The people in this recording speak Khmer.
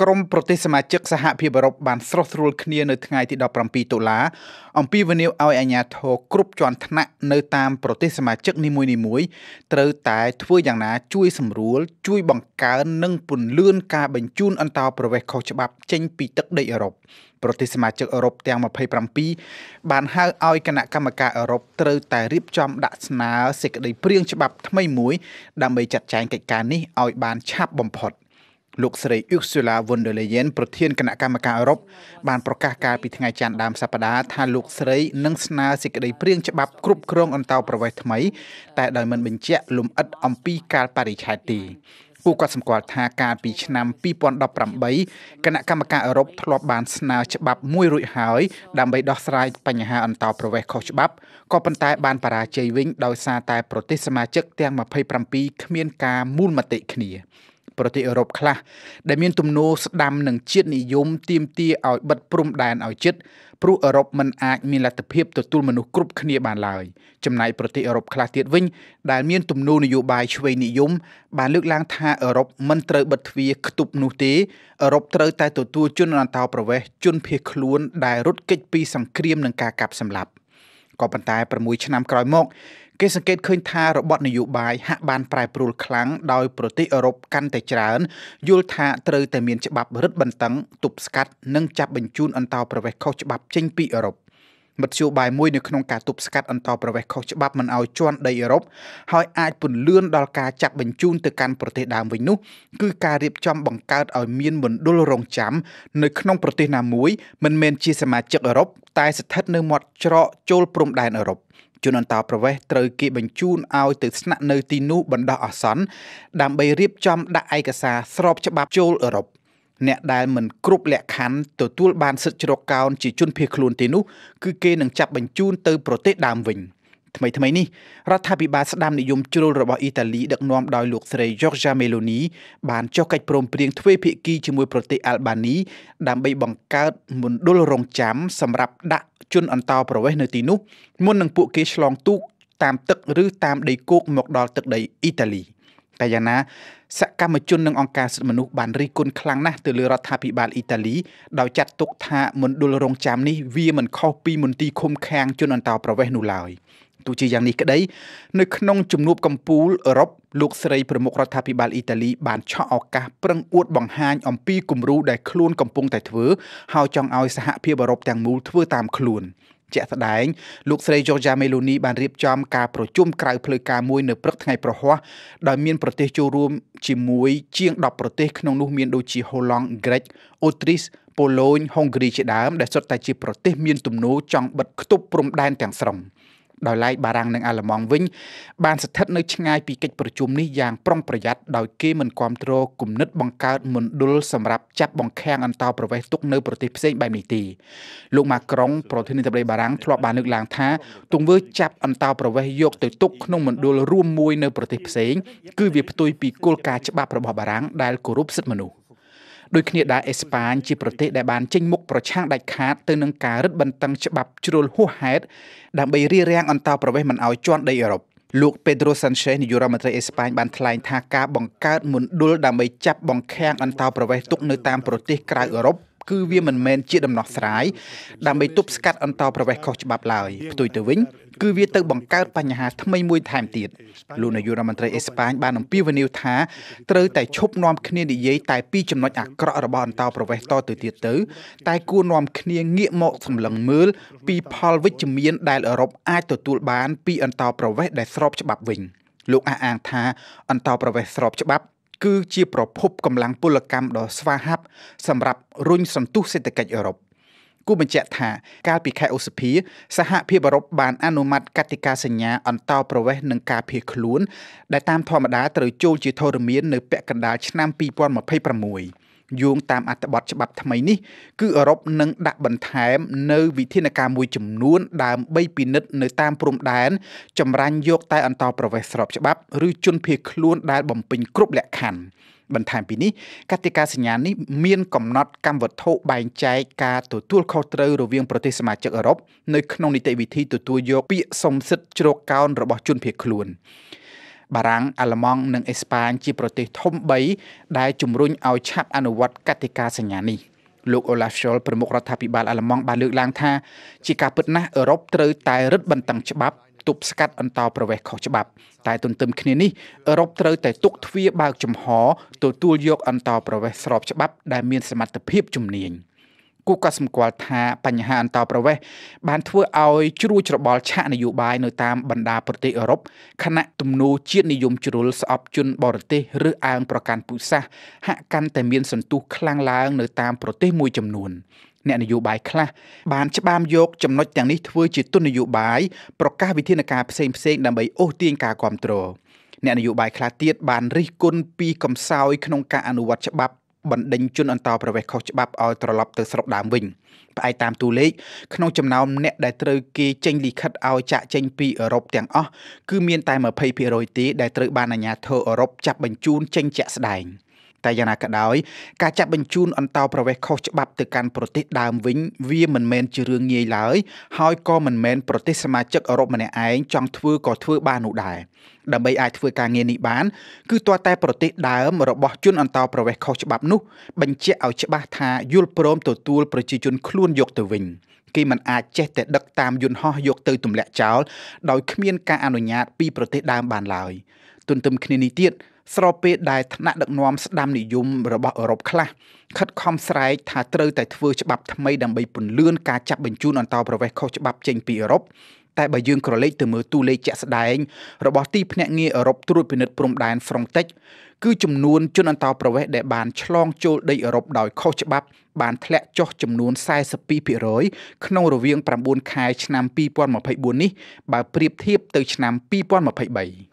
ក្រុមប្រទេសសមាជិកសហភាពអឺរ៉ុបបានស្រោះស្រួលគ្នានៅថ្ងៃទី17តុលា អំពីវិនិយោគឲ្យអាញាធរគ្រប់ជាន់ថ្នាក់នៅតាមប្រទេសសមាជិកនីមួយៗត្រូវតែ ធ្វើយ៉ាងណា ជួយសម្រួលជួយបង្កើននិងពន្លឿនការបញ្ជូនអន្តោប្រវេសន៍ខុសច្បាប់ចេញពីទឹកដីអឺរ៉ុបប្រទេសសមាជិកអឺរ៉ុបទាំង27បានហៅឲ្យគណៈកម្មការអឺរ៉ុបត្រូវតែរៀបចំដាក់ស្នើសេចក្តីព្រាងច្បាប់ថ្មីមួយដើម្បីចាត់ចែងកិច្ចការនេះឲ្យ បានឆាប់បំផុត។លោកស្រីអ៊ូស៊ូឡាវុនដឺលេយ៉ែនប្រធានគណៈកម្មការអឺរ៉ុបបានប្រកាសកាលពីថ្ងៃច័ន្ទដើមសប្តាហ៍ថាលោកស្រីនឹងស្នើសេចក្តីព្រាងច្បាប់គ្រប់គ្រងអន្តោប្រវេសន៍ថ្មីតែដោយមិនបញ្ជាក់លម្អិតអំពីកាលបរិច្ឆេទទេពួកគាត់សម្គាល់ថាកាលពីឆ្នាំ2018គណៈកម្មការអឺរ៉ុបធ្លាប់បានស្នើច្បាប់មួយរួចហើយដើម្បីដោះស្រាយបញ្ហាអន្តោប្រវេសន៍ខុសច្បាប់ក៏ប៉ុន្តែបានបរាជ័យវិញដោយសារតែប្រទេសសមាជិកទាំង27គ្មានការមូលមតិគ្នា។ប្រទេសអឺរ៉ុបខ្លះ ដែលមានទំនោរស្ដាំនឹងជាតិនិយម ទាមទារឲ្យបិទព្រំដែនឲ្យជិតព្រោះអឺរ៉ុបមិនអាចមានលទ្ធភាពទទួលមនុស្សគ្រប់គ្នាបានឡើយចំណែកប្រទេសអឺរ៉ុបខ្លះទៀតវិញ ដែលមានទំនោរនយោបាយឆ្វេងនិយមបានលើកឡើងថាអឺរ៉ុបមិនត្រូវបិទទ្វារខ្ទប់នោះទេអឺរ៉ុបត្រូវតែទទួលជនអន្តោប្រវេសន៍ជនភៀសខ្លួន ដែលរត់គេចពីសង្គ្រាមនិងការកាប់សម្លាប់ក៏ប៉ុន្តែ6ឆ្នាំក្រោយមកគេសង្កេតឃើញថារបបនយោបាយហាក់បានប្រែប្រួលខ្លាំងដោយប្រទេសអឺរ៉ុបកាន់តែច្រើនយល់ថាត្រូវតែមានច្បាប់រឹតបន្តឹងទប់ស្កាត់និងចាប់បញ្ជូនអន្តោប្រវេសន៍ខុសច្បាប់ចេញពីអឺរ៉ុបមធ្យោបាយមួយនៅក្នុងការទប់ស្កាត់អន្តោប្រវេសន៍ខុសច្បាប់មិនឲ្យជន់ដីអឺរ៉ុបហើយអាចពន្លឿនដល់ការចាប់បញ្ជូនទៅកាន់ប្រទេសដើមវិញនោះគឺការរៀបចំបង្កើតឲ្យមានមណ្ឌលរងចាំ នៅក្នុងប្រទេសណាមួយមិនមែនជាសមាជិកអឺរ៉ុបតែស្ថិត នៅមាត់ច្រកចូលព្រំដែនអឺរ៉ុបជនអន្តោប្រវេសន៍ត្រូវគេបញ្ជូនឲ្យទៅស្នាក់នៅទីនោះបណ្ដោះអាសន្នដើម្បីរៀបចំដាក់ឯកសារស្របច្បាប់ចូលអឺរ៉ុបអ្នកដែលមិនគ្រប់លក្ខខណ្ឌទទួលបានសិទ្ធិជ្រកកោនជាជនភៀសខ្លួនទីនោះគឺគេនឹងចាប់បញ្ជូនទៅប្រទេសដើមវិញ។ថ្មីថ្មីនេះរដ្ឋាភិបាលស្ដាំនិយមជ្រុលរបស់អ៊ីតាលីដឹកនាំដោយលោកស្រី Giorgia Meloni បានចុះកិច្ចព្រមព្រៀងទ្វេភាគីជាមួយប្រទេសអាល់បានី ដើម្បីបង្កើតមណ្ឌលរងចាំសម្រាប់ដាក់ជនអន្តោប្រវេសន៍នៅទីនោះមុននឹងពួកគេឆ្លងទូកតាមទឹកឬតាមដីគោកមកដល់ទឹកដីអ៊ីតាលីតែយ៉ាងណា សកម្មជននិងអង្គការសិទ្ធិមនុស្សបានរិះគន់ខ្លាំងណាស់ទៅលើរដ្ឋាភិបាលអ៊ីតាលី ដោយចាត់ទុកថាមណ្ឌលរងចាំនេះវាមិនខុសពីមន្ទីរឃុំឃាំងជនអន្តោប្រវេសន៍នោះឡើយទោះជាយ៉ាងនេះក្តី នៅក្នុងជំនួបកំពូលអឺរ៉ុបលោកស្រីប្រមុខរដ្ឋាភិបាលអ៊ីតាលី បានឆក់ឱកាសប្រឹងអួតបង្ហាញអំពីគំរូដែលខ្លួនកំពុងតែធ្វើហើយចង់ឲ្យសហភាពអឺរ៉ុបទាំងមូលធ្វើតាមខ្លួនជាក់ស្ដែងលោកស្រី Giorgia Meloni បានរៀបចំការប្រជុំក្រៅផ្លូវការមួយនៅព្រឹកថ្ងៃប្រហ័សដោយមានប្រទេសចូលរួម ជាមួយជាង10ប្រទេសក្នុងនោះមានដូចជាហូឡង់ក្រិចអូទ្រីសប៉ូឡូញហុងគ្រីជាដើមដែលសុទ្ធតែជាប្រទេសមានទំនោរចង់បិទគប់ព្រំដែនទាំងស្រុង។ដោយឡែកបារាំងនិងអាល្លឺម៉ង់វិញបានស្ថិត នៅឆ្ងាយពីកិច្ចប្រជុំនេះយ៉ាងប្រុងប្រយ័ត្នដោយគេមិនគ្រប់គ្រងគំនិតបង្កើតមណ្ឌលសម្រាប់ចាប់បង្ខាំងអន្តោប្រវេសន៍ទុកនៅប្រទេសផ្សេងបែបនេះទេលោកម៉ាក្រុងប្រធានាធិបតីបារាំងធ្លាប់បានលើកឡើងថាទង្វើ ចាប់អន្តោប្រវេសន៍យកទៅទុកក្នុងមណ្ឌលរួមមួយនៅប្រទេសផ្សេង គឺ វាផ្ទុយពីគោលការណ៍ច្បាប់របស់បារាំងដែលគោរពសិទ្ធិមនុស្សដូចគ្នាដែរអេស្ប៉ាញជាប្រទេសដែលបានចេញមុខប្រឆាំងដាច់ខាតទៅនឹងការរឹតបន្តឹងច្បាប់ជ្រុលហួសហេតុដើម្បីរារាំងអន្តោប្រវេសន៍មិនឲ្យជន់ដីអឺរ៉ុបលោក Pedro Sanchez នាយករដ្ឋមន្ត្រីអេស្ប៉ាញបានថ្លែងថាការបង្កើតមណ្ឌលដើម្បីចាប់បង្ខាំងអន្តោប្រវេសន៍ទុកនៅតាមប្រទេសក្រៅអឺរ៉ុបគឺវាមិនមែនជាដំណោះស្រាយដើម្បីទប់ស្កាត់អន្តរប្រវេសខុសច្បាប់ឡើយផ្ទុយទៅវិញគឺវាទៅបង្កើតបញ្ហា ថ្មីមួយថែមទៀតលោកនាយករដ្ឋមន្ត្រីអេស្ប៉ាញបានអំពាវនាវថាត្រូវតែឈប់នាំគ្នានិយាយ តែពីចំណុចអាក្រក់របស់អន្តរប្រវេសតទៅទៀតទៅតែ គួរនាំគ្នាងាកមក សម្លឹងមើលពីផលវិជ្ជមាន ដែលអឺរ៉ុបអាចទទួលបាន ពីអន្តរប្រវេសដែលស្របច្បាប់វិញលោកអះអាងថាអន្តរប្រវេសស្របច្បាប់គឺជាប្រភពកម្លាំងពលកម្មដ៏ស្វាហាប់សម្រាប់រុញសន្ទុះសេដ្ឋកិច្ចអឺរ៉ុបគូបញ្ជាក់ថាកាលពីខែឧសភាសហភាពអឺរ៉ុបបានអនុម័តកតិកាសញ្ញាអន្តោប្រវេសន៍នឹងការភៀសខ្លួនដែលតាមធម្មតាត្រូវចូលជាធរមាននៅពាក់កណ្ដាលឆ្នាំ2026យោងតាមអត្ថបទច្បាប់ថ្មីនេះ គឺអឺរ៉ុបនឹងដាក់បន្ថែមនៅវិធានការមួយចំនួនដើម្បីពិនិត្យនៅតាមព្រំដែនចម្រាញ់យកតែអន្តរប្រវេសស្របច្បាប់ ឬជនភៀសខ្លួនដែលបំពេញគ្រប់លក្ខខណ្ឌបន្ថែមពីនេះកតិកាសញ្ញានេះមានកំណត់កម្មវត្ថុបែងចែកការទទួលខុសត្រូវរវាងប្រទេសសមាជិកអឺរ៉ុបនៅក្នុងនីតិវិធីទទួលយកពាក្យសំសិទ្ធជ្រកកោនរបស់ជនភៀសខ្លួន។បារាំងអាល្លឺម៉ង់និងអេស្ប៉ាញជាប្រទេសធំ3ដែលជំរុញឲ្យឆាប់អនុវត្តកតិកាសញ្ញានេះលោក Olaf Scholz ប្រមុខរដ្ឋាភិបាលអាល្លឺម៉ង់បានលើកឡើងថាជាការពិតណាស់អឺរ៉ុបត្រូវតែរឹតបន្តឹងច្បាប់ទប់ស្កាត់អន្តោប្រវេសន៍ខុសច្បាប់តែទន្ទឹមគ្នានេះអឺរ៉ុបត្រូវតែទុកទ្វារបើកចំហទទួលយកអន្តោប្រវេសន៍ស្របច្បាប់ ដែលមានសមត្ថភាពជំនាញ។គូក៏សម្គាល់ថាបញ្ហាអន្តរប្រវេសបានធ្វើឲ្យជ្រួចច្របល់ឆាកនយោបាយនៅតាមបណ្ដាប្រទេសអឺរ៉ុបខណៈទំនោរជាតិនិយមជ្រុលស្អប់ជនបរទេសឬអើងប្រកាន់ពូជសាសន៍ហាក់កាន់តែមានសន្ទុះខ្លាំងឡើងនៅតាមប្រទេសមួយចំនួនអ្នកនយោបាយខ្លះបានច្បាមយកចំណុចទាំងនេះធ្វើជាទុននយោបាយប្រកាសវិធានការផ្សេងផ្សេងដើម្បីអូសទាញការគ្រប់គ្រងអ្នកនយោបាយខ្លះទៀតបានរិះគន់ពីកំសោយក្នុងការអនុវត្តច្បាប់បណ្ដេញជនអន្តោប្រវេសន៍ខុសច្បាប់ឲ្យត្រឡប់ទៅស្រុកដើមវិញផ្អែកតាមតួលេខក្នុងចំណោមអ្នកដែលត្រូវគេចេញលិខិតឲ្យចាក់ចេញពីអឺរ៉ុបទាំងអស់គឺមានតែ20%ទេដែលត្រូវបានអាជ្ញាធរអឺរ៉ុបចាប់បញ្ជូនចេញជាក់ស្ដែង។តែយ៉ាងណាក៏ដោយការចាត់បញ្ជូនអន្តោប្រវេសន៍ខុសច្បាប់ទៅកាន់ប្រទេសដើមវិញវាមិនមែនជារឿងងាយឡើយហើយក៏មិនមែនប្រទេសសមាជិកអឺរ៉ុបម្នាក់ឯងចង់ធ្វើក៏ធ្វើបាននោះដែរដើម្បីអាចធ្វើការងារនេះបានគឺទាល់តែប្រទេសដើមរបស់ជនអន្តោប្រវេសន៍ខុសច្បាប់នោះបញ្ជាក់ឲ្យច្បាស់ថាយល់ព្រមទទួលប្រជាជនខ្លួនយកទៅវិញគេមិនអាចចេះតែដឹកតាមយន្តហោះយកទៅទម្លាក់ចោលដោយគ្មាន ការអនុញ្ញាតពីប្រទេស ដើមបានឡើយទន្ទឹមគ្នានេះទៀតស្របពេលដែលថ្នាក់ដឹកនាំស្ដាំនិយមរបស់អឺរ៉ុបខ្លះខិតខំស្រែកថាត្រូវតែធ្វើច្បាប់ថ្មីដើម្បីពន្លឿនការចាប់បញ្ជូនអន្តរប្រវេសន៍ខុសច្បាប់ចេញពីអឺរ៉ុបតែបើយើងក្រឡេកទៅមើលតួលេខជាក់ស្ដែងរបស់ទីភ្នាក់ងារអឺរ៉ុបត្រួតពិនិត្យព្រំដែន Frontex គឺចំនួនជនអន្តោប្រវេសន៍ដែលបានឆ្លងចូលដីអឺរ៉ុបដោយខុសច្បាប់បានធ្លាក់ចុះចំនួន42%ក្នុងរវាង9ខែឆ្នាំ2024នេះបើប្រៀបធៀបទៅឆ្នាំ2023